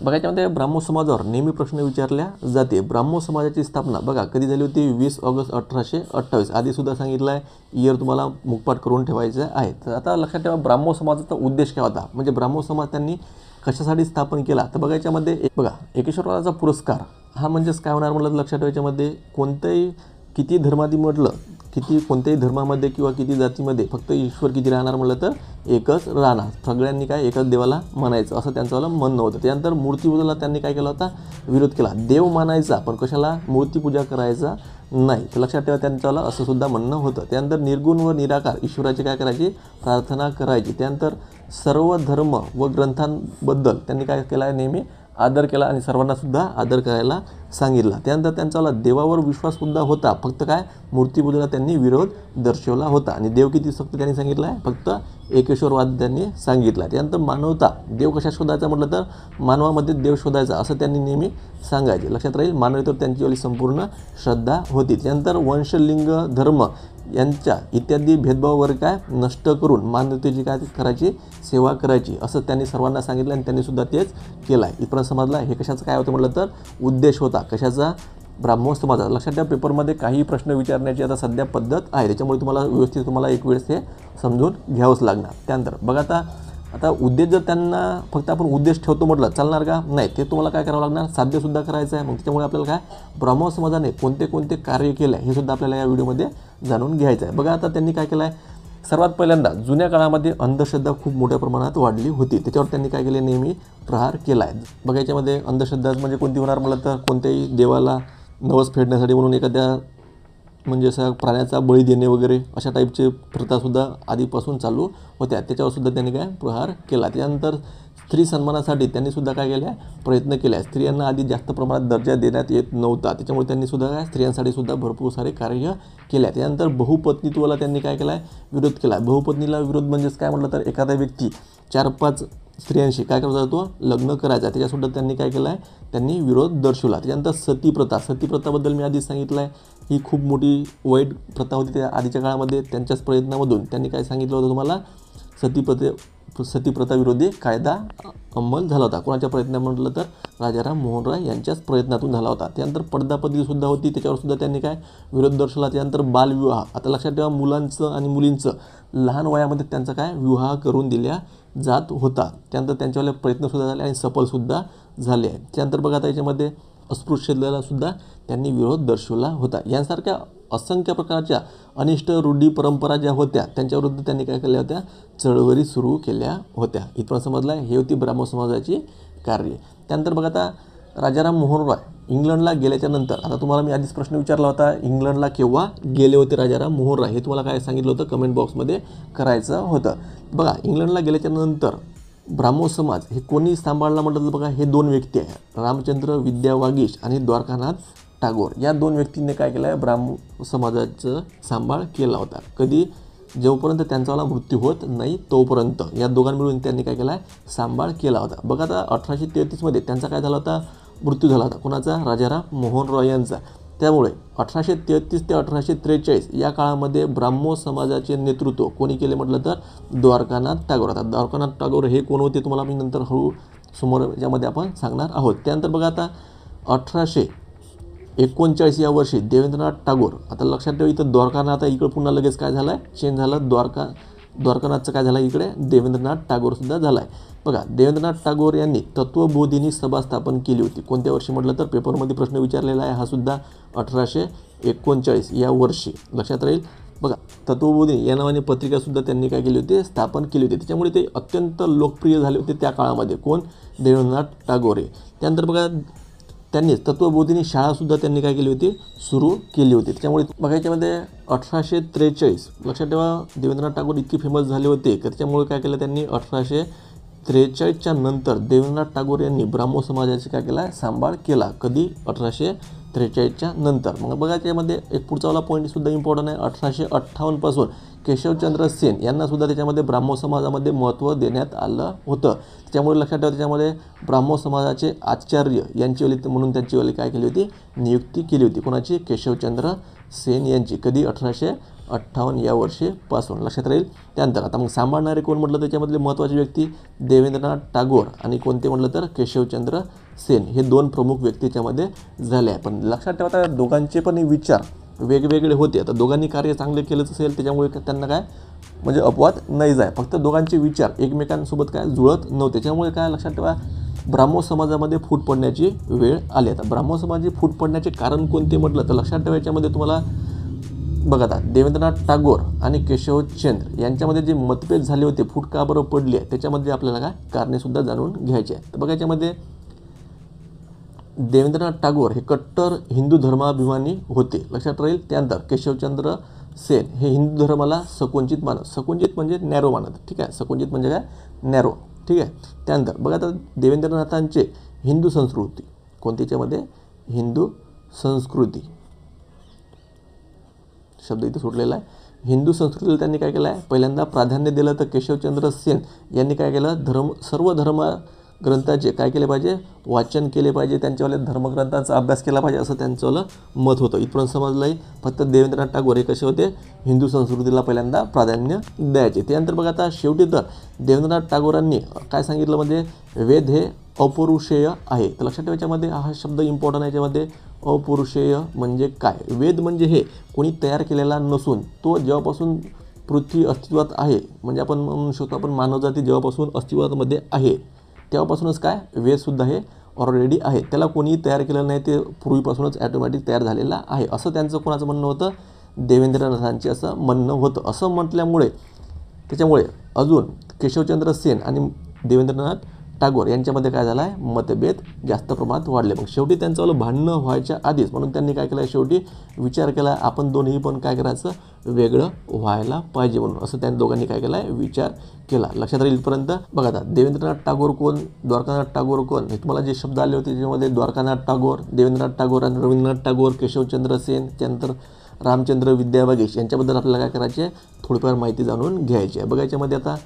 बघा याच्यामध्ये ब्राह्मण समाजावर नेहमी प्रश्न विचारल्या जाते ब्राह्मो समाजाची स्थापना बघा कधी झाली होती वीस ऑगस्ट अठराशे अठ्ठावीस आधीसुद्धा सांगितलं आहे इयर तुम्हाला मुखपाठ करून ठेवायचं आहे तर आता लक्षात ठेवा ब्राह्मो समाजाचा उद्देश काय होता म्हणजे ब्राह्मो समाज त्यांनी कशासाठी स्थापन केला तर बघा याच्यामध्ये बघा एकेश्वरवादाचा पुरस्कार हा म्हणजेच काय होणार म्हटलं लक्षात ठेवायच्यामध्ये कोणतंही किती धर्मादी म्हटलं किती कोणत्याही धर्मामध्ये किंवा किती जातीमध्ये फक्त ईश्वर किती राहणार म्हटलं तर एकच राहणार सगळ्यांनी काय एकच देवाला मानायचं असं त्यांचं म्हणणं होतं त्यानंतर मूर्तीपूजाला त्यांनी काय केला होता विरोध केला देव मानायचा पण कशाला मूर्तीपूजा करायचा नाही तर लक्षात ठेवा त्यांच्याला असं सुद्धा म्हणणं होतं त्यानंतर निर्गुण व निराकार ईश्वराची काय करायची प्रार्थना करायची त्यानंतर सर्व धर्म व ग्रंथांबद्दल त्यांनी काय केला नेहमी आदर केला आणि सर्वांनासुद्धा आदर करायला सांगितला त्यानंतर त्यांचा देवावर विश्वाससुद्धा होता फक्त काय मूर्तीपूजेला त्यांनी विरोध दर्शवला होता आणि देव किती सक्त त्यांनी सांगितला आहे फक्त एकेश्वरवाद त्यांनी सांगितला त्यानंतर मानवता देव कशा शोधायचा म्हटलं तर मानवामध्ये देव शोधायचा असं त्यांनी नेहमी सांगायचे लक्षात राहील मानवतेवर त्यांची संपूर्ण श्रद्धा होती त्यानंतर वंशलिंग धर्म यांच्या इत्यादी भेदभावावर काय नष्ट करून मानवतेची काय करायची सेवा करायची असं त्यांनी सर्वांना सांगितलं आणि त्यांनीसुद्धा तेच केलं आहे इथपर्यंत समजला हे कशाचं काय होतं म्हटलं तर उद्देश होता कशाचा ब्राह्मण समाजाचा लक्षात त्या पेपरमध्ये काही प्रश्न विचारण्याची आता सध्या पद्धत आहे त्याच्यामुळे तुम्हाला व्यवस्थित तुम्हाला एक वेळेस हे समजून घ्यावंच लागणार त्यानंतर बघा आता आता उद्देश जर त्यांना फक्त आपण उद्देश ठेवतो म्हटलं चालणार का नाही ते तुम्हाला काय करावं लागणार साध्यसुद्धा करायचं आहे मग त्याच्यामुळे आपल्याला काय ब्राह्मण समाजाने कोणते कोणते कार्य केलं आहे हे सुद्धा आपल्याला या व्हिडिओमध्ये जाणून घ्यायचं आहे बघा आता त्यांनी काय केलं आहे सर्वात पहिल्यांदा जुन्या काळामध्ये अंधश्रद्धा खूप मोठ्या प्रमाणात वाढली होती त्याच्यावर त्यांनी काय केले नेहमी प्रहार केला आहे बघा अंधश्रद्धा म्हणजे कोणती होणार मला तर कोणत्याही देवाला नवस फेडण्यासाठी म्हणून एखाद्या म्हणजे असा प्राण्याचा बळी देणे वगैरे अशा टाईपचे प्रथासुद्धा आधीपासून चालू होत्या त्याच्यावरसुद्धा त्यांनी काय प्रहार केला त्यानंतर स्त्री सन्मानासाठी त्यांनी सुद्धा काय केल्या प्रयत्न केला स्त्रियांना आधी जास्त प्रमाणात दर्जा देण्यात येत नव्हता त्याच्यामुळे त्यांनी सुद्धा काय स्त्रियांसाठी सुद्धा भरपूर सारे कार्य केले त्यानंतर बहुपत्नीत्वाला त्यांनी काय केलाय विरोध केला बहुपत्नीला विरोध म्हणजेच काय म्हटलं तर एखादा व्यक्ती चार पाच स्त्रियांशी काय करता तो लग्न करायचा त्याच्यासुद्धा त्यांनी काय केलं आहे त्यांनी विरोध दर्शवला त्याच्यानंतर सतीप्रथा सतीप्रथाबद्दल मी आधीच सांगितलं आहे ही खूप मोठी वाईट प्रथा होती त्या आधीच्या काळामध्ये त्यांच्याच प्रयत्नामधून त्यांनी काय सांगितलं होतं तुम्हाला सतीप्रथे विरोधी कायदा अंमल झाला होता कोणाच्या प्रयत्न म्हटलं तर राजाराम मोहन राय यांच्याच प्रयत्नातून झाला होता त्यानंतर सुद्धा होती त्याच्यावर सुद्धा त्यांनी काय विरोध दर्शवला त्यानंतर बालविवाह आता लक्षात ठेवा मुलांचं आणि मुलींचं लहान वयामध्ये त्यांचा काय विवाह करून दिल्या जात होता त्यानंतर त्यांच्यावाले प्रयत्नसुद्धा झाले आणि सफलसुद्धा झाले त्यानंतर बघा आता याच्यामध्ये अस्पृश्यतेला सुद्धा त्यांनी विरोध दर्शवला होता यांसारख्या असंख्य प्रकारच्या अनिष्ट रूढी परंपरा ज्या होत्या त्यांच्याविरुद्ध त्यांनी काय केल्या होत्या चळवळी सुरू केल्या होत्या इथं समजलं हे होती ब्राह्मण समाजाची कार्य त्यानंतर बघा आता राजाराम मोहन रॉय इंग्लंडला गेल्याच्या नंतर आता तुम्हाला मी आधीच प्रश्न विचारला होता इंग्लंडला केव्हा गेले होते राजाराम मोहन रॉय हे तुम्हाला काय सांगितलं होतं कमेंट बॉक्समध्ये करायचं होतं बघा इंग्लंडला गेल्याच्या नंतर ब्राह्मो समाज हे कोणी सांभाळला म्हटलं बघा हे दोन व्यक्ती आहे रामचंद्र विद्या वागीश आणि द्वारकानाथ टागोर या दोन व्यक्तींनी काय केलं आहे ब्राह्म समाजाचं सांभाळ केला होता कधी जोपर्यंत त्यांचावाला मृत्यू होत नाही तोपर्यंत या दोघां मिळून त्यांनी काय केला आहे सांभाळ केला होता बघा आता अठराशे तेहतीसमध्ये त्यांचा काय झाला होता मृत्यू झाला होता कोणाचा राजाराम मोहन रॉय यांचा त्यामुळे अठराशे तेहतीस ते अठराशे त्रेचाळीस या काळामध्ये ब्राह्मो समाजाचे नेतृत्व कोणी केले म्हटलं तर द्वारकानाथ टागोर आता द्वारकानाथ टागोर हे कोण होते तुम्हाला मी नंतर हळू समोर ज्यामध्ये आपण सांगणार आहोत त्यानंतर बघा आता अठराशे एकोणचाळीस या वर्षी देवेंद्रनाथ टागोर आता लक्षात ठेवा इथं द्वारकानाथ आता इकडे पुन्हा लगेच काय झालं आहे चेंज झालं द्वारका द्वारकानाथचं काय झालं इकडे देवेंद्रनाथ टागोरसुद्धा झाला आहे बघा देवेंद्रनाथ टागोर यांनी तत्वबोधिनी सभा स्थापन केली होती कोणत्या वर्षी म्हटलं तर पेपरमध्ये प्रश्न विचारलेला आहे हा सुद्धा अठराशे एकोणचाळीस या वर्षी लक्षात राहील बघा तत्वबोधिनी या नावाने पत्रिकासुद्धा त्यांनी काय केली होती स्थापन केली होती त्याच्यामुळे ते अत्यंत लोकप्रिय झाले होते त्या काळामध्ये कोण देवेंद्रनाथ टागोरे त्यानंतर बघा त्यांनीच तत्त्वबोधीनी शाळासुद्धा त्यांनी काय केली होती सुरू केली होती त्याच्यामुळे बघायच्यामध्ये अठराशे त्रेचाळीस लक्षात ठेवा देवेंद्रनाथ टागोर इतकी फेमस झाले होते की त्याच्यामुळे काय केलं त्यांनी अठराशे त्रेचाळीसच्या नंतर देवेंद्रनाथ टागोर यांनी ब्राह्मो समाजाची काय केला सांभाळ केला कधी अठराशे त्रेचाळीसच्या नंतर मग बघा एक पुढचा वाला पॉईंटसुद्धा इम्पॉर्टंट आहे अठराशे अठ्ठावन्नपासून केशवचंद्र सेन यांनासुद्धा त्याच्यामध्ये ब्राह्मो समाजामध्ये महत्त्व देण्यात आलं होतं त्याच्यामुळे लक्षात ठेवा त्याच्यामध्ये ब्राह्मो समाजाचे आचार्य यांची वली म्हणून त्यांची वली काय केली होती नियुक्ती केली होती कोणाची केशवचंद्र सेन यांची कधी अठराशे अठ्ठावन्न या वर्षीपासून लक्षात राहील त्यानंतर आता मग सांभाळणारे कोण म्हटलं त्याच्यामधले महत्त्वाचे व्यक्ती देवेंद्रनाथ टागोर आणि कोणते म्हटलं तर केशवचंद्र सेन हे दोन प्रमुख व्यक्ती त्याच्यामध्ये झाले आहे पण लक्षात ठेवा त्या दोघांचे पण विचार वेगवेगळे होते आता दोघांनी कार्य चांगले केलंच असेल त्याच्यामुळे त्यांना काय म्हणजे अपवाद नाही जाय फक्त दोघांचे विचार एकमेकांसोबत काय जुळत नव्हते त्याच्यामुळे काय लक्षात ठेवा ब्राह्मो समाजामध्ये फूट पडण्याची वेळ आली आता ब्राह्मो समाजाची फूट पडण्याचे कारण कोणते म्हटलं तर लक्षात ठेवायच्यामध्ये तुम्हाला बघा आता देवेंद्रनाथ टागोर आणि केशवचंद्र यांच्यामध्ये जे मतभेद झाले होते फूट का बरोबर पडली आहे त्याच्यामध्ये आपल्याला काय कारणेसुद्धा जाणून घ्यायचे आहे तर बघा याच्यामध्ये देवेंद्रनाथ टागोर हे कट्टर हिंदू धर्माभिमानी होते लक्षात राहील त्यानंतर केशवचंद्र सेन हे हिंदू धर्माला सकुंचित मानत सकुंचित म्हणजे नॅरो मानत ठीक आहे सकुंचित म्हणजे काय नॅरो ठीक आहे त्यानंतर बघा आता देवेंद्रनाथांचे हिंदू संस्कृती कोणत्याच्यामध्ये हिंदू संस्कृती शब्द इथे सुटलेला आहे हिंदू संस्कृतीला त्यांनी काय केलं आहे पहिल्यांदा प्राधान्य दिलं तर केशवचंद्र सेन यांनी काय केलं धर्म सर्व धर्म ग्रंथाचे काय केले पाहिजे वाचन केले पाहिजे त्यांच्यावाले धर्मग्रंथांचा अभ्यास केला पाहिजे असं त्यांच्यावालं मत होतं इथपर्यंत आहे फक्त देवेंद्रनाथ टागोर हे कसे होते हिंदू संस्कृतीला पहिल्यांदा प्राधान्य द्यायचे त्यानंतर बघा आता शेवटी तर देवेंद्रनाथ टागोरांनी काय सांगितलं म्हणजे वेद हे अपुरुषेय आहे तर लक्षात ठेवायच्यामध्ये हा शब्द इम्पॉर्टंट आहे याच्यामध्ये अपुरुषेय म्हणजे काय वेद म्हणजे हे कोणी तयार केलेला नसून तो जेव्हापासून पृथ्वी अस्तित्वात आहे म्हणजे आपण म्हणू शकतो आपण मानवजाती जेव्हापासून अस्तित्वामध्ये आहे तेव्हापासूनच काय वेदसुद्धा हे ऑलरेडी आहे त्याला कोणीही तयार केलं नाही ते पूर्वीपासूनच ॲटोमॅटिक तयार झालेला आहे असं त्यांचं कोणाचं म्हणणं होतं देवेंद्रनाथांचे असं म्हणणं होतं असं म्हटल्यामुळे त्याच्यामुळे अजून केशवचंद्र सेन आणि देवेंद्रनाथ टागोर यांच्यामध्ये काय झालं आहे मतभेद जास्त प्रमाणात वाढले मग शेवटी त्यांच्यावर भांडणं व्हायच्या आधीच म्हणून त्यांनी काय केलं शेवटी विचार केला आपण दोन्ही पण काय करायचं वेगळं व्हायला पाहिजे म्हणून असं त्यांनी दोघांनी काय केलं आहे विचार केला लक्षात राहील इथपर्यंत बघा आता देवेंद्रनाथ टागोर कोण द्वारकानाथ टागोर कोण हे तुम्हाला जे शब्द आले होते त्याच्यामध्ये द्वारकानाथ टागोर देवेंद्रनाथ टागोर आणि रवींद्रनाथ टागोर केशवचंद्र सेन त्यानंतर रामचंद्र विद्याबागेश यांच्याबद्दल आपल्याला काय करायचे थोडीफार माहिती जाणून घ्यायची आहे बघा याच्यामध्ये आता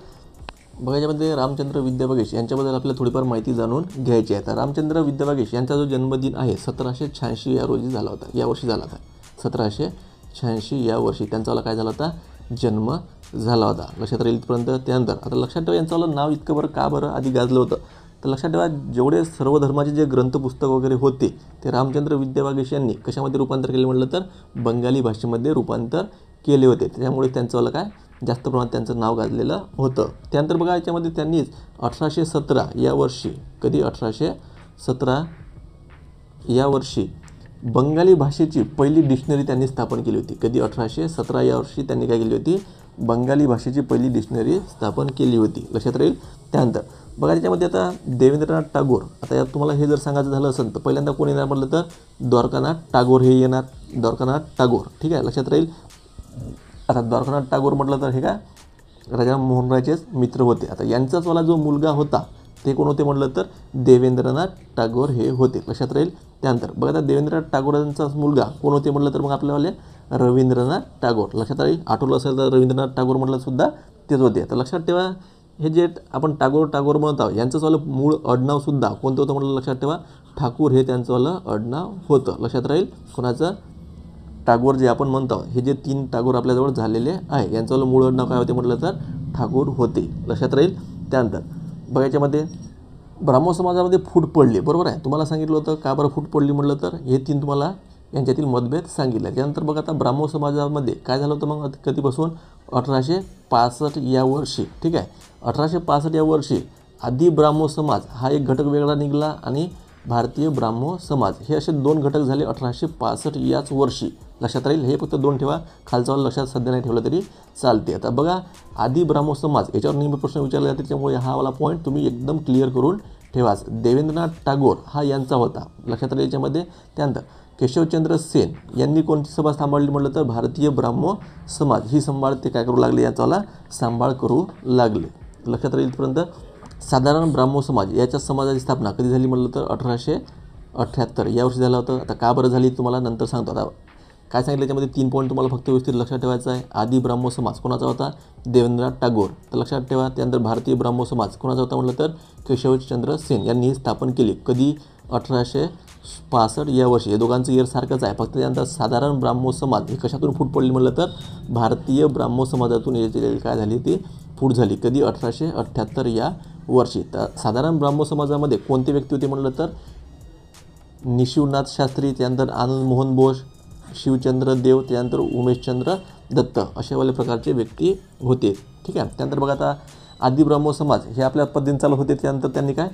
बघा याच्यामध्ये रामचंद्र विद्याबागेश यांच्याबद्दल आपल्याला थोडीफार माहिती जाणून घ्यायची आहे तर रामचंद्र विद्याबागेश यांचा जो जन्मदिन आहे सतराशे शहाऐंशी या रोजी झाला होता या वर्षी झाला होता सतराशे शहाऐंशी या वर्षी त्यांचावाला काय झाला होता जन्म झाला होता लक्षात राहील इथपर्यंत त्यानंतर आता लक्षात ठेवा यांचावाला नाव इतकं बरं का बरं आधी गाजलं होतं तर लक्षात ठेवा जेवढे सर्व धर्माचे जे ग्रंथ पुस्तक वगैरे होते ते रामचंद्र विद्याबागेश यांनी कशामध्ये रूपांतर केले म्हटलं तर बंगाली भाषेमध्ये रूपांतर केले होते त्यामुळे त्यांचावाला काय जास्त प्रमाणात त्यांचं नाव गाजलेलं होतं त्यानंतर बघा याच्यामध्ये त्यांनीच अठराशे सतरा या वर्षी कधी अठराशे सतरा या वर्षी बंगाली भाषेची पहिली डिक्शनरी त्यांनी स्थापन केली होती कधी अठराशे सतरा या वर्षी त्यांनी काय केली होती बंगाली भाषेची पहिली डिक्शनरी स्थापन केली होती लक्षात राहील त्यानंतर बघा त्याच्यामध्ये आता देवेंद्रनाथ टागोर आता यात तुम्हाला हे जर सांगायचं झालं असेल तर पहिल्यांदा कोण येणार म्हटलं तर द्वारकानाथ टागोर हे येणार द्वारकानाथ टागोर ठीक आहे लक्षात राहील आता द्वारकानाथ टागोर म्हटलं तर हे का राजा मोहनरायचेच मित्र होते आता यांचाच वाला जो मुलगा होता ते कोण होते म्हटलं तर देवेंद्रनाथ टागोर हे होते लक्षात राहील त्यानंतर बघा आता देवेंद्रनाथ टागोरांचाच मुलगा कोण होते म्हटलं तर मग आपल्यावाले रवींद्रनाथ टागोर लक्षात राहील आठवलं असेल तर रवींद्रनाथ टागोर म्हटलं सुद्धा तेच होते आता लक्षात ठेवा हे जे आपण टागोर टागोर म्हणत आहोत यांचंचवालं मूळ अडनावसुद्धा कोणतं होतं म्हटलं लक्षात ठेवा ठाकूर हे त्यांचंवालं अडनाव होतं लक्षात राहील कोणाचं टागोर जे आपण म्हणतो हे जे तीन टागोर आपल्याजवळ झालेले आहे यांचं मूळ नाव काय होते म्हटलं तर ठाकूर होते लक्षात राहील त्यानंतर बघायच्यामध्ये याच्यामध्ये ब्राह्मण समाजामध्ये फूट पडली बरोबर आहे तुम्हाला सांगितलं होतं का बरं फूट पडली म्हटलं तर हे तीन तुम्हाला यांच्यातील मतभेद सांगितले त्यानंतर बघा आता ब्राह्मण समाजामध्ये काय झालं होतं मग कधीपासून अठराशे पासष्ट या वर्षी ठीक आहे अठराशे पासष्ट या वर्षी आदी ब्राह्मो समाज हा एक घटक वेगळा निघाला आणि भारतीय ब्राह्मो समाज हे असे दोन घटक झाले अठराशे पासष्ट याच वर्षी लक्षात राहील हे फक्त दोन ठेवा खालचा लक्षात सध्या नाही ठेवलं तरी चालते आता बघा आदी ब्राह्मो समाज याच्यावर नेहमी प्रश्न विचारले जाते त्याच्यामुळे हा वाला पॉईंट तुम्ही एकदम क्लिअर करून ठेवाच देवेंद्रनाथ टागोर हा यांचा होता लक्षात राहील याच्यामध्ये त्यानंतर केशवचंद्र सेन यांनी कोणती सभा सांभाळली म्हटलं तर भारतीय ब्राह्मो समाज ही सांभाळ ते काय करू लागले याचाला सांभाळ करू लागले लक्षात राहील इथपर्यंत साधारण ब्राह्मो समाज याच्या समाजाची स्थापना कधी झाली म्हटलं तर अठराशे अठ्याहत्तर या वर्षी झालं होतं आता का बरं झाली तुम्हाला नंतर सांगतो आता काय सांगितलं याच्यामध्ये तीन पॉईंट तुम्हाला फक्त व्यवस्थित लक्षात ठेवायचा आहे आदी ब्राह्मो समाज कोणाचा होता देवेंद्रनाथ टागोर तर लक्षात ठेवा त्यानंतर भारतीय ब्राह्मो समाज कोणाचा होता म्हटलं तर केशवचंद्र सेन यांनी स्थापन केली कधी अठराशे पासष्ट या वर्षी या दोघांचं इयर सारखंच आहे फक्त त्यानंतर साधारण ब्राह्मो समाज हे कशातून फूट पडली म्हटलं तर भारतीय ब्राह्मो समाजातून याची काय झाली ती फूट झाली कधी अठराशे अठ्ठ्याहत्तर या वर्षी तर साधारण ब्राह्मो समाजामध्ये कोणते व्यक्ती होते म्हटलं तर निशिवनाथ शास्त्री त्यानंतर आनंद मोहन बोस शिवचंद्र देव त्यानंतर उमेशचंद्र दत्त अशावाले प्रकारचे व्यक्ती होते ठीक आहे त्यानंतर बघा आता ब्राह्मो समाज हे आपल्या पद्धतीने चालू होते त्यानंतर त्यांनी काय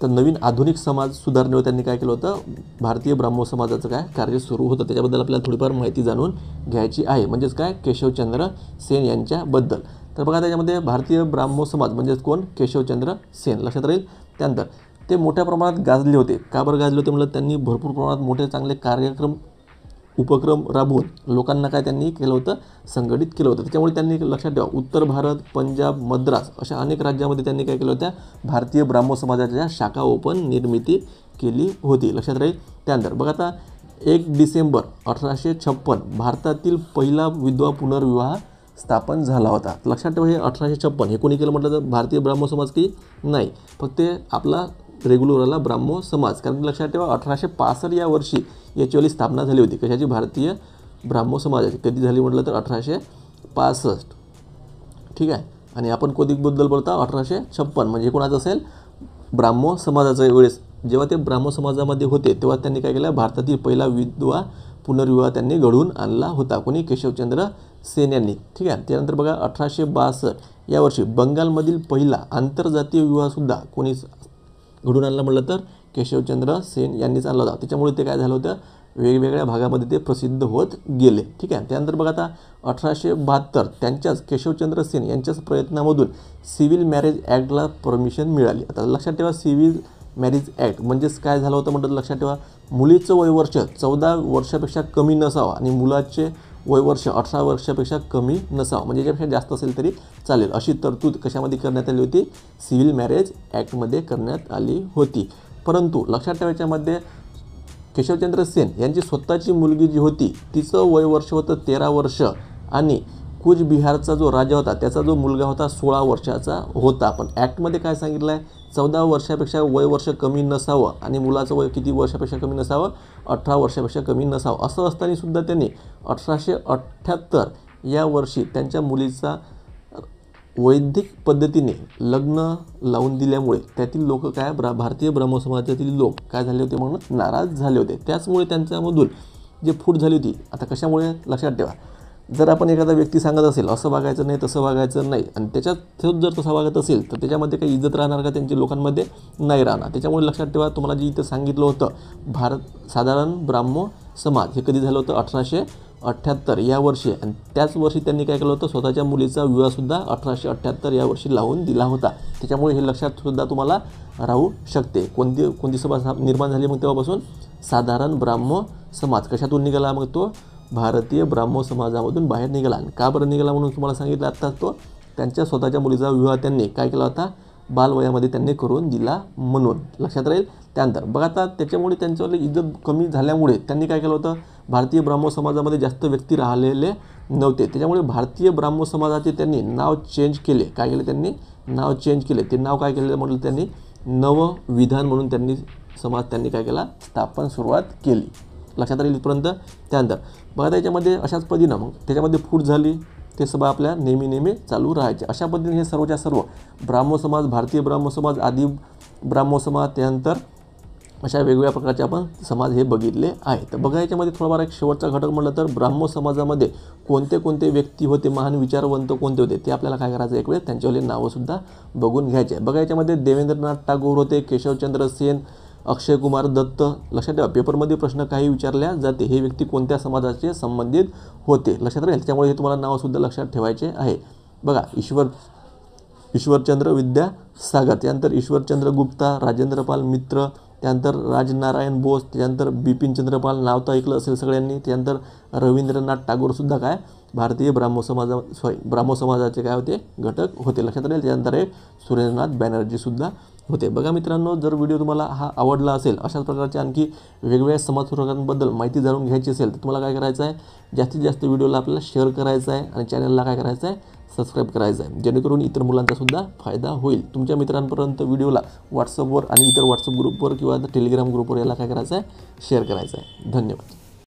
तर नवीन आधुनिक समाज सुधारणेवर त्यांनी काय केलं होतं भारतीय ब्राह्मो समाजाचं काय कार्य सुरू होतं त्याच्याबद्दल आपल्याला थोडीफार माहिती जाणून घ्यायची आहे म्हणजेच काय केशवचंद्र सेन यांच्याबद्दल तर बघा त्याच्यामध्ये भारतीय ब्राह्मो समाज म्हणजेच कोण केशवचंद्र सेन लक्षात राहील त्यानंतर ते मोठ्या प्रमाणात गाजले होते का बरं गाजले होते म्हटलं त्यांनी भरपूर प्रमाणात मोठे चांगले कार्यक्रम उपक्रम राबवून लोकांना काय त्यांनी केलं होतं संघटित केलं होतं त्याच्यामुळे त्यांनी लक्षात ठेवा उत्तर भारत पंजाब मद्रास अशा अनेक राज्यामध्ये त्यांनी काय केलं होत्या भारतीय ब्राह्मो समाजाच्या शाखा ओपन निर्मिती केली होती लक्षात राहील त्यानंतर बघा आता एक डिसेंबर अठराशे छप्पन भारतातील पहिला विधवा पुनर्विवाह स्थापन झाला होता लक्षात ठेवा हे अठराशे छप्पन हे कोणी केलं म्हटलं तर भारतीय ब्राह्मो समाज की नाही फक्त आपला रेग्युलर ब्राह्मो समाज कारण लक्षात ठेवा अठराशे पासष्ट या वर्षी याचीवाली स्थापना झाली होती कशाची भारतीय ब्राह्मो समाजाची कधी झाली म्हटलं तर अठराशे पासष्ट ठीक आहे आणि आपण कोदिकबद्दल बोलता अठराशे छप्पन म्हणजे कोणाचं असेल ब्राह्मो समाजाच्या वेळेस जेव्हा ते ब्राह्मो समाजामध्ये होते तेव्हा त्यांनी काय केलं भारतातील पहिला विधवा पुनर्विवाह त्यांनी घडवून आणला होता कोणी केशवचंद्र सेन यांनी ठीक आहे त्यानंतर बघा अठराशे बासष्ट या वर्षी बंगालमधील पहिला आंतरजातीय विवाहसुद्धा कोणी घडून आणलं म्हटलं तर केशवचंद्र सेन यांनीच आणलं होता त्याच्यामुळे ते काय झालं होतं वेगवेगळ्या भागामध्ये ते प्रसिद्ध होत गेले ठीक आहे त्यानंतर बघा आता अठराशे बहात्तर त्यांच्याच केशवचंद्र सेन यांच्याच प्रयत्नामधून सिव्हिल मॅरेज ॲक्टला परमिशन मिळाली आता लक्षात ठेवा सिव्हिल मॅरेज ॲक्ट म्हणजेच काय झालं होतं म्हटलं लक्षात ठेवा मुलीचं वयवर्ष चौदा वर्षापेक्षा कमी नसावं आणि मुलाचे वय वर्ष अठरा वर्षापेक्षा कमी नसावं म्हणजे याच्यापेक्षा जास्त असेल तरी चालेल अशी तरतूद कशामध्ये करण्यात आली होती सिव्हिल मॅरेज ॲक्टमध्ये करण्यात आली होती परंतु लक्षात ठेवायच्यामध्ये केशवचंद्र सेन यांची स्वतःची मुलगी जी होती तिचं वय वर्ष होतं तेरा वर्ष आणि कुचबिहारचा जो राजा होता त्याचा जो मुलगा होता सोळा वर्षाचा होता पण ॲक्टमध्ये काय सांगितलं आहे चौदा वर्षापेक्षा वय वर्ष कमी नसावं आणि मुलाचं वय किती वर्षापेक्षा कमी नसावं अठरा वर्षापेक्षा कमी नसावं असं असतानासुद्धा त्यांनी अठराशे अठ्ठ्याहत्तर या वर्षी त्यांच्या मुलीचा वैदिक पद्धतीने लग्न लावून दिल्यामुळे त्यातील लोक काय ब्रा भारतीय ब्रह्मसमाजातील लोक काय झाले होते म्हणून नाराज झाले होते त्याचमुळे त्यांच्यामधून जे फूट झाली होती आता कशामुळे लक्षात ठेवा जर आपण एखादा व्यक्ती सांगत असेल असं वागायचं नाही तसं वागायचं नाही आणि त्याच्यात जर तसा वागत असेल तर त्याच्यामध्ये काही इज्जत राहणार का त्यांची लोकांमध्ये नाही राहणार त्याच्यामुळे लक्षात ठेवा तुम्हाला जे इथं सांगितलं होतं भारत साधारण ब्राह्म समाज हे कधी झालं होतं अठराशे अठ्ठ्याहत्तर या वर्षी आणि त्याच वर्षी त्यांनी काय केलं होतं स्वतःच्या मुलीचा विवाहसुद्धा अठराशे अठ्ठ्याहत्तर या वर्षी लावून दिला होता त्याच्यामुळे हे लक्षात सुद्धा तुम्हाला राहू शकते कोणती कोणती समाज निर्माण झाली मग तेव्हापासून साधारण ब्राह्म समाज कशातून निघाला मग तो भारतीय ब्राह्मो समाजामधून बाहेर निघाला आणि का बरं निघाला म्हणून तुम्हाला सांगितलं आत्ताच तो त्यांच्या स्वतःच्या मुलीचा विवाह त्यांनी काय केला होता बालवयामध्ये त्यांनी करून दिला म्हणून लक्षात राहील त्यानंतर बघा आता त्याच्यामुळे त्यांच्यावर इज्जत कमी झाल्यामुळे त्यांनी काय केलं होतं भारतीय ब्राह्मो समाजामध्ये जास्त व्यक्ती राहिलेले नव्हते त्याच्यामुळे भारतीय ब्राह्मो समाजाचे त्यांनी नाव चेंज केले काय केले त्यांनी नाव चेंज केले ते नाव काय केलेलं म्हटलं त्यांनी नवविधान म्हणून त्यांनी समाज त्यांनी काय केला स्थापन सुरुवात केली लक्षात राहील इथपर्यंत त्यानंतर बघा त्याच्यामध्ये अशाच पद्धतीनं मग त्याच्यामध्ये फूट झाली ते सभा आपल्या नेहमी नेहमी चालू राहायचे अशा पद्धतीने हे सर्वच्या सर्व ब्राह्म समाज भारतीय ब्राह्म समाज आदी ब्राह्म समाज त्यानंतर अशा वेगवेगळ्या प्रकारचे आपण समाज हे बघितले आहे तर बघा याच्यामध्ये थोडाफार एक शेवटचा घटक म्हटलं तर ब्राह्म समाजामध्ये कोणते कोणते व्यक्ती होते महान विचारवंत कोणते होते ते आपल्याला काय करायचं एक वेळ त्यांच्यावरील नावंसुद्धा बघून घ्यायचे बघा याच्यामध्ये देवेंद्रनाथ टागोर होते केशवचंद्र सेन अक्षय कुमार दत्त लक्षात ठेवा पेपरमध्ये प्रश्न काही विचारल्या जाते हे व्यक्ती कोणत्या समाजाचे संबंधित होते लक्षात राहील त्यामुळे हे तुम्हाला नावसुद्धा लक्षात ठेवायचे आहे बघा ईश्वर ईश्वरचंद्र विद्यासागर त्यानंतर ईश्वरचंद्र गुप्ता राजेंद्रपाल मित्र त्यानंतर राजनारायण बोस त्यानंतर बिपिन चंद्रपाल नाव तर ऐकलं असेल सगळ्यांनी त्यानंतर रवींद्रनाथ टागोरसुद्धा काय भारतीय ब्राह्मो समाजा सॉरी ब्राह्मो समाजाचे काय होते घटक होते लक्षात राहील त्यानंतर एक सुरेंद्रनाथ बॅनर्जीसुद्धा होते बघा मित्रांनो जर व्हिडिओ तुम्हाला हा आवडला असेल अशाच प्रकारच्या आणखी वेगवेगळ्या समाजसुधारकांबद्दल माहिती जाणून घ्यायची असेल तर तुम्हाला काय करायचं आहे जास्तीत जास्त व्हिडिओला आपल्याला शेअर करायचा आहे आणि चॅनलला काय करायचं आहे सबस्क्राईब करायचं आहे जेणेकरून इतर मुलांचासुद्धा फायदा होईल तुमच्या मित्रांपर्यंत व्हिडिओला व्हॉट्सअपवर आणि इतर व्हॉट्सअप ग्रुपवर किंवा टेलिग्राम ग्रुपवर याला काय करायचं आहे शेअर करायचं आहे धन्यवाद